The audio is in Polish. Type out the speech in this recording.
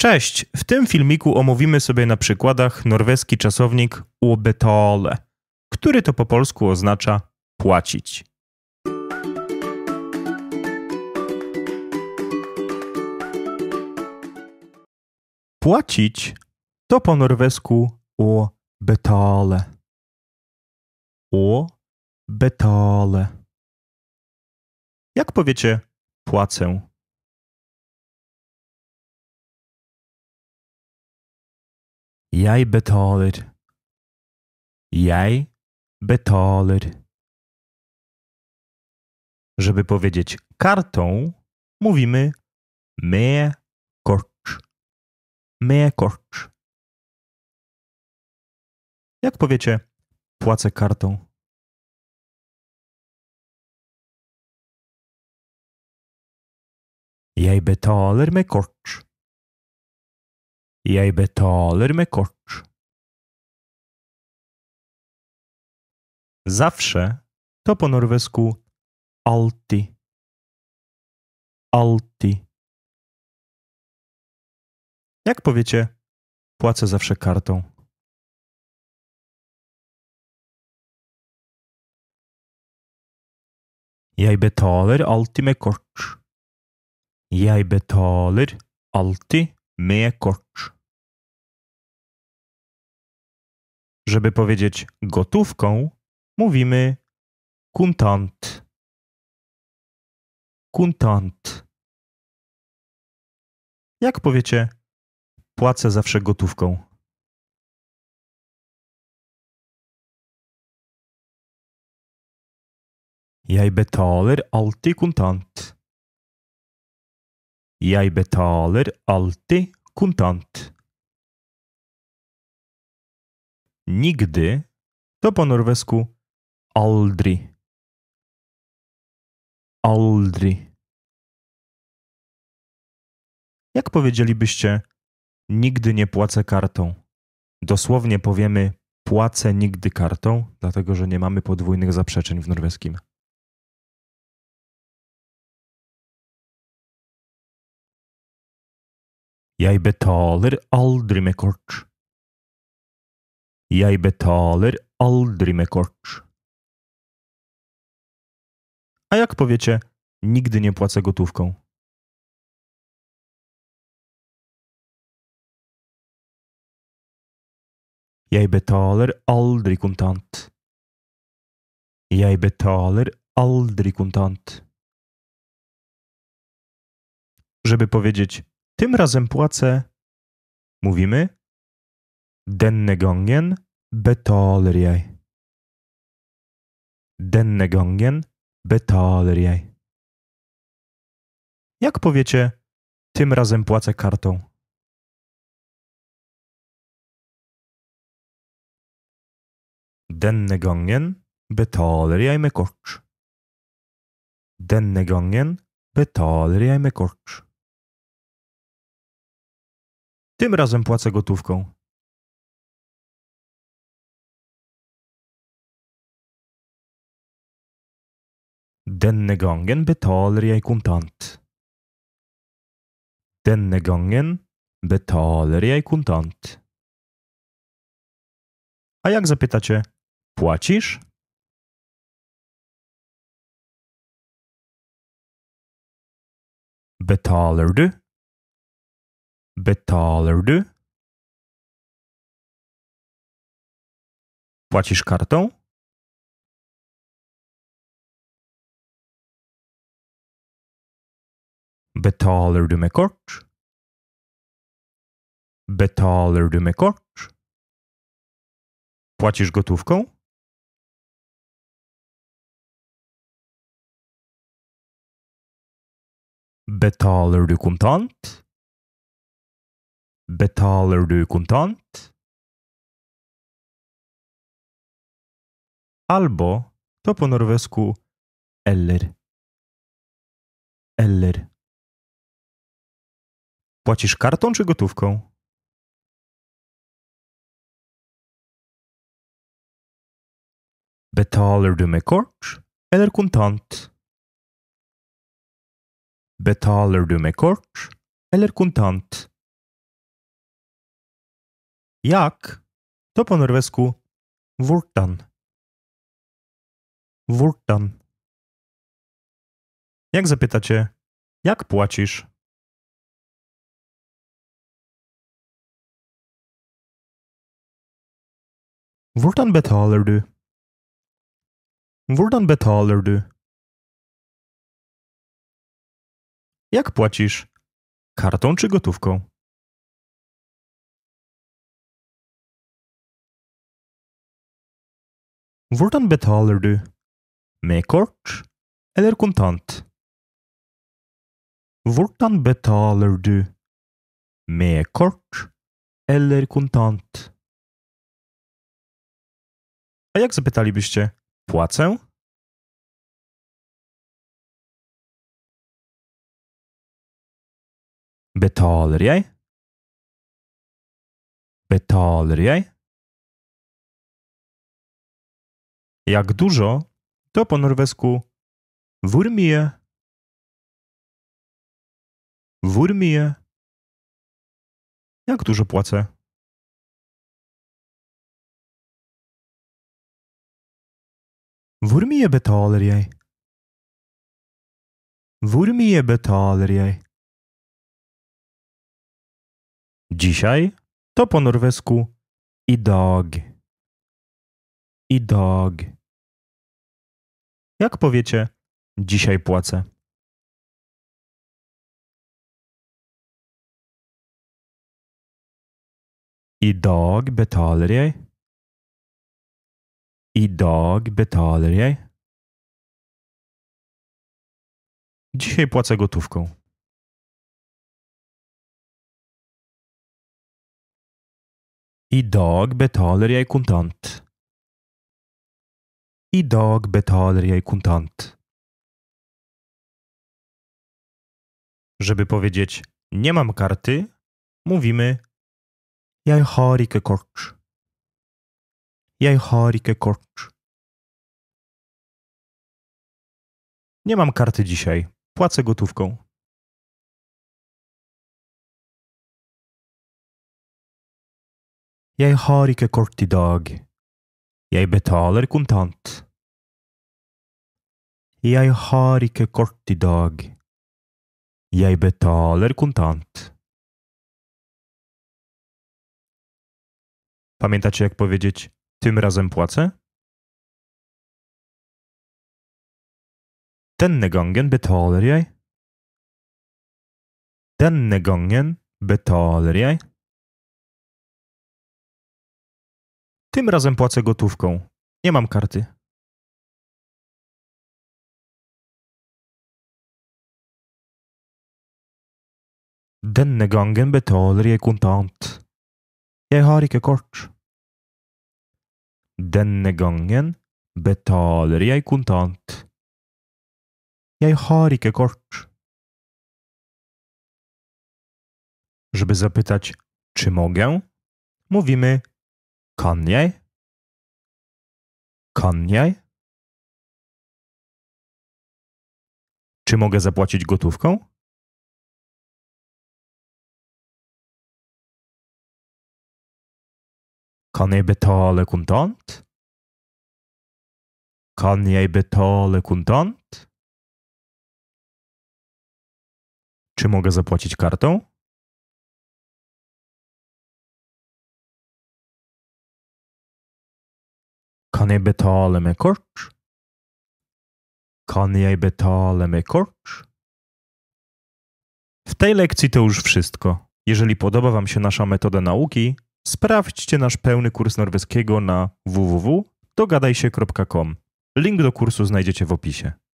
Cześć! W tym filmiku omówimy sobie na przykładach norweski czasownik ubetale, który to po polsku oznacza płacić. Płacić to po norwesku o betale. O Jak powiecie płacę? Jij betaler. Jij betaler. Żeby powiedzieć kartą, mówimy me kort. Me kort. Jak powiecie płacę kartą? Jej betaler me kort. Jeg betaler med kort. Zawsze to po norwesku alti. Alti. Jak powiecie, płacę zawsze kartą. Jeg betaler alltid med kort. Jeg betaler alltid myje kocz. Żeby powiedzieć gotówką, mówimy kuntant. Kuntant. Jak powiecie, płacę zawsze gotówką. Jaj betaler alltid kuntant. Jeg betaler alltid kontant. Nigdy to po norwesku aldri. Aldri. Jak powiedzielibyście nigdy nie płacę kartą? Dosłownie powiemy płacę nigdy kartą, dlatego że nie mamy podwójnych zaprzeczeń w norweskim. Jeg betaler aldri med kort. Jeg betaler aldri med kort. A jak powiecie, nigdy nie płacę gotówką. Jeg betaler aldri kontant. Jeg betaler aldri kontant. Żeby powiedzieć tym razem płacę, mówimy, denne gången betaler jeg. Denne gången betaler jeg. Jak powiecie, tym razem płacę kartą? Denne gången betaler jeg med kort. Denne gången betaler jeg med kort. Tym razem płacę gotówką. Denne gangen betaler jeg kontant. Denne gangen betaler jeg kontant. A jak zapytacie, płacisz? Betaler du? Betaler du? Płacisz kartą? Betaler du med kort? Betaler du med kort? Płacisz gotówką? Betaler du kontant? Betaler du kontant? Albo to po norwesku eller. Eller. Płacisz kartą czy gotówką? Betaler du med kort eller kontant? Betaler du med kort eller kontant? Jak to po norwesku hvordan. Hvordan. Jak zapytacie, jak płacisz? Hvordan betaler du? Hvordan betaler du? Jak płacisz? Kartą czy gotówką? Hvordan betaler du? Med kort eller kontant? Hvordan betaler du? Med kort eller kontant? A jak zapytalibyście płacę? Betaler jeg? Betaler jeg? Jak dużo, to po norwesku wurmie. Wurmie. Jak dużo płacę? Wurmie betaler jij? Wurmie betaler jij? Dzisiaj to po norwesku i Idog. I jak powiecie, dzisiaj płacę. Idag betalar jag. Idag betaler jej. Dzisiaj płacę gotówką. Idag betaler jej kontant idag betaler jag kontant. Żeby powiedzieć nie mam karty, mówimy jaj harike kort. Jaj harike kort. Nie mam karty dzisiaj. Płacę gotówką. Jaj har ikke dog. Jeg betaler kontant. Jeg har ikke kort i dag. Jeg betaler kontant. Pamiętacie jak powiedzieć tym razem płacę? Denne gangen betaler jeg. Denne gangen betaler jeg. Tym razem płacę gotówką. Nie mam karty. Denne gangen betaler jeg kontant. Jeg har ikke kort. Denne gangen betaler jeg kontant. Jeg har ikke kort. Żeby zapytać, czy mogę, mówimy Konjaj? Konjaj? Czy mogę zapłacić gotówką? Kan jag betala kontant? Kan jag betala kontant? Czy mogę zapłacić kartą? Kan jeg betale med kort? Kan jeg betale med kort? W tej lekcji to już wszystko. Jeżeli podoba Wam się nasza metoda nauki, sprawdźcie nasz pełny kurs norweskiego na www.dogadajsie.com. Link do kursu znajdziecie w opisie.